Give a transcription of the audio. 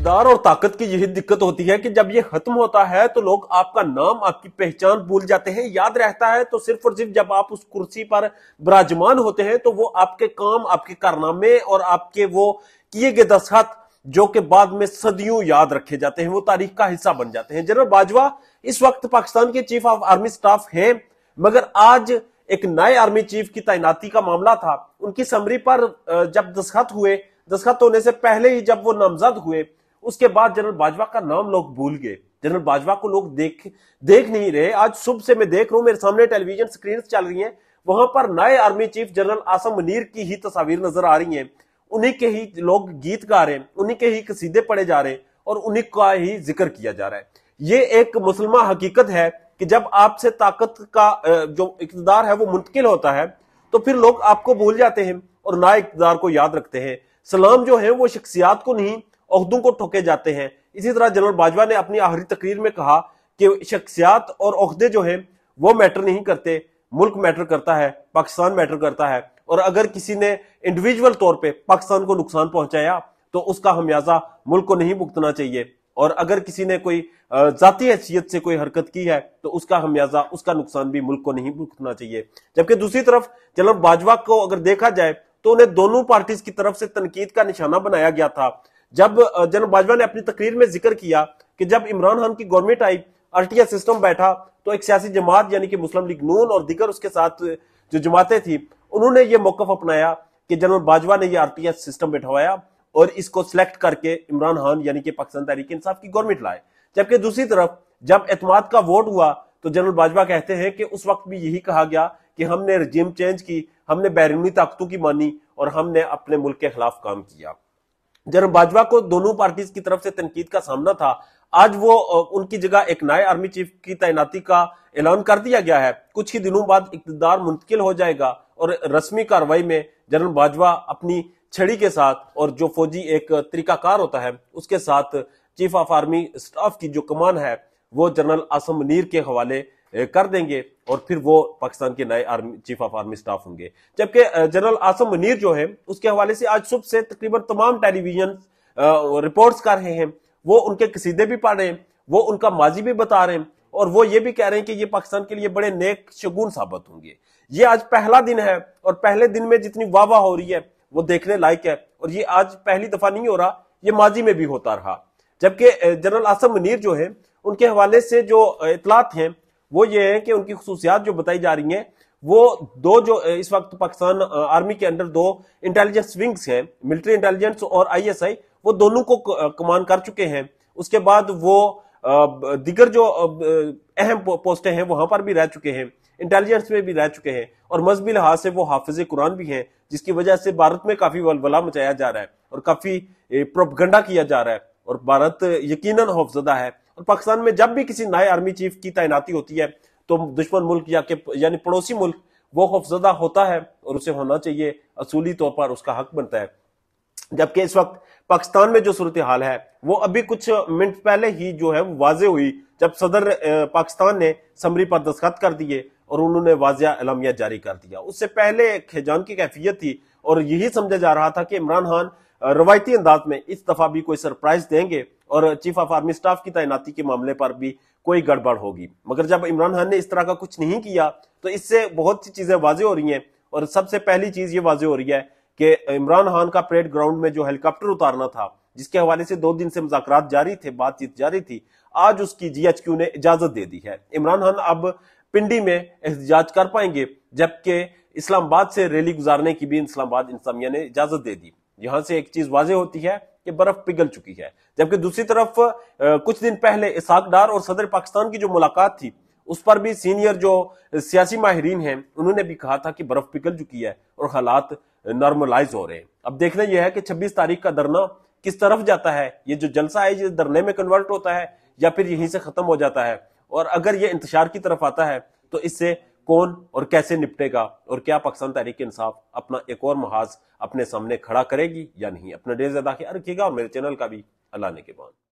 इकतदार और ताकत की यही दिक्कत होती है कि जब ये खत्म होता है तो लोग आपका नाम आपकी पहचान भूल जाते हैं याद रहता है तो सिर्फ और सिर्फ जब आप उस कुर्सी पर विराजमान होते हैं तो वो आपके काम आपके कारनामे और आपके वो किए गए दस्खत जो के बाद में सदियों याद रखे जाते हैं वो तारीख का हिस्सा बन जाते हैं जनरल बाजवा इस वक्त पाकिस्तान के चीफ ऑफ आर्मी स्टाफ हैं मगर आज एक नए आर्मी चीफ की तैनाती का मामला था उनकी समरी पर जब दस्खत हुए दस्खत होने से पहले ही जब वो नामजद हुए उसके बाद जनरल बाजवा का नाम लोग भूल गए जनरल बाजवा को लोग देख देख नहीं रहे आज सुबह से मैं देख रहा हूं मेरे सामने टेलीविजन स्क्रीन चल रही है वहां पर नए army chief general Asim Munir की ही तस्वीर नजर आ रही है उन्हीं के ही लोग गीत गा रहे हैं उन्हीं के ही कसीदे पढ़े जा रहे हैं और उन्हीं का ही जिक्र किया जा रहा है ये एक मुसलमान हकीकत है कि जब आपसे ताकत का जो इकतदार है वो मुंतकिल होता है तो फिर लोग आपको भूल जाते हैं और ना इकतदार को याद रखते हैं सलाम जो है वो शख्सियात को नहीं अहदों को ठोके जाते हैं इसी तरह जनरल बाजवा ने अपनी आखिरी तकरीर में कहा कि शख्सियात और अहदे जो है वो मैटर नहीं करते मुल्क मैटर करता है पाकिस्तान मैटर करता है और अगर किसी ने इंडिविजुअल तौर पर पाकिस्तान को नुकसान पहुंचाया तो उसका हमियाजा मुल्क को नहीं भुगतना चाहिए और अगर किसी ने कोई जाती हैसियत से कोई हरकत की है तो उसका हमियाजा उसका नुकसान भी मुल्क को नहीं भुगतना चाहिए जबकि दूसरी तरफ जनरल बाजवा को अगर देखा जाए तो उन्हें दोनों पार्टीज की तरफ से तनकीद का निशाना बनाया गया था जब जनरल बाजवा ने अपनी तकरीर में जिक्र किया कि जब इमरान खान की गवर्नमेंट आई अल्टिया सिस्टम बैठा तो एक सियासी जमात यानी कि मुस्लिम लीग नून और दिगर उसके साथ जो जमातें थी उन्होंने ये मौकफ अपनाया कि जनरल बाजवा ने यह आरटीएस सिस्टम बैठवाया और इसको सिलेक्ट करके इमरान खान यानी कि पाकिस्तान तहरीक इंसाफ की गवर्नमेंट लाए जबकि दूसरी तरफ जब एतमाद का वोट हुआ तो जनरल बाजवा कहते हैं कि उस वक्त भी यही कहा गया कि हमने रजिम चेंज की हमने बैरूनी ताकतों की मानी और हमने अपने मुल्क के खिलाफ काम किया जब बाजवा को दोनों पार्टी की तरफ से तनकीद का सामना था आज वो उनकी जगह एक नए आर्मी चीफ की तैनाती का ऐलान कर दिया गया है कुछ ही दिनों बाद इकतदार मुंतकिल हो जाएगा और रस्मी कार्रवाई में जनरल बाजवा अपनी छड़ी के साथ और जो फौजी एक तरीकाकार होता है उसके साथ चीफ ऑफ आर्मी स्टाफ की जो कमान है वो जनरल आसम मनीर के हवाले कर देंगे और फिर वो पाकिस्तान के नए army chief of army staff होंगे जबकि जनरल आसम मुनीर जो है उसके हवाले से आज सुबह से तकरीबन तमाम टेलीविजन रिपोर्ट्स कर रहे हैं वो उनके कसीदे भी पढ़ रहे हैं वो उनका माजी भी बता रहे हैं और वो ये भी कह रहे हैं कि ये पाकिस्तान के लिए बड़े नेक शगुन साबित होंगे ये आज पहला दिन है और पहले दिन में जितनी वाह वाह हो रही है वो देखने लायक है और ये आज पहली दफा नहीं हो रहा ये माजी में भी होता रहा जबकि जनरल आसम मुनीर जो है उनके हवाले से जो इतलात हैं वो ये है कि उनकी खसूसियात जो बताई जा रही हैं वो दो जो इस वक्त पाकिस्तान आर्मी के अंदर दो इंटेलिजेंस विंग्स हैं मिलिट्री इंटेलिजेंस और आईएसआई वो दोनों को कमान कर चुके हैं उसके बाद वो दिगर जो अहम पोस्टें हैं वहां पर भी रह चुके हैं इंटेलिजेंस में भी रह चुके हैं और मजहबी लिहाज से वो हाफिज कुरान भी हैं जिसकी वजह से भारत में काफी वलवला मचाया जा रहा है और काफी प्रोपगंडा किया जा रहा है और भारत यकीन हौफजदा है और पाकिस्तान में जब भी किसी नए आर्मी चीफ की तैनाती होती है तो दुश्मन मुल्क या के यानी पड़ोसी मुल्क वो खौफजदा होता है और उसे होना चाहिए असूली तौर पर उसका हक बनता है जबकि इस वक्त पाकिस्तान में जो सूरत हाल है वो अभी कुछ मिनट पहले ही जो है वाजे हुई जब सदर पाकिस्तान ने समरी पर दस्खत कर दिए और उन्होंने वाजिया अलमिया जारी कर दिया उससे पहले खेजान की कैफियत थी और यही समझा जा रहा था कि इमरान खान रवायती अंदाज में इस दफा भी कोई सरप्राइज देंगे और चीफ ऑफ आर्मी स्टाफ की तैनाती के मामले पर भी कोई गड़बड़ होगी मगर जब इमरान खान ने इस तरह का कुछ नहीं किया तो इससे बहुत सी चीजें वाजे हो रही हैं और सबसे पहली चीज ये वाजे हो रही है कि इमरान खान का परेड ग्राउंड में जो हेलीकॉप्टर उतारना था जिसके हवाले से दो दिन से मुजाकर जारी थे बातचीत जारी थी आज उसकी जी ने इजाजत दे दी है इमरान खान अब पिंडी में एहतजाज कर पाएंगे जबकि इस्लामाबाद से रैली गुजारने की भी इस्लामाबाद इंतजामिया ने इजाजत दे दी यहां से एक चीज वाजे होती है कि बर्फ पिघल चुकी है जबकि दूसरी तरफ कुछ दिन पहले इसाक डार और सदर पाकिस्तान की जो मुलाकात थी उस पर भी सीनियर जो सियासी माहरीन हैं उन्होंने भी कहा था कि बर्फ पिघल चुकी है और हालात नॉर्मलाइज हो रहे हैं अब देखना यह है कि 26 तारीख का धरना किस तरफ जाता है ये जो जलसा है ये धरने में कन्वर्ट होता है या फिर यहीं से खत्म हो जाता है और अगर ये इंतजार की तरफ आता है तो इससे कौन और कैसे निपटेगा और क्या पाकिस्तान तहरीक इंसाफ अपना एक और महाज अपने सामने खड़ा करेगी या नहीं अपना डेज अदा किया रखिएगा और मेरे चैनल का भी अल्लाह ने के बाद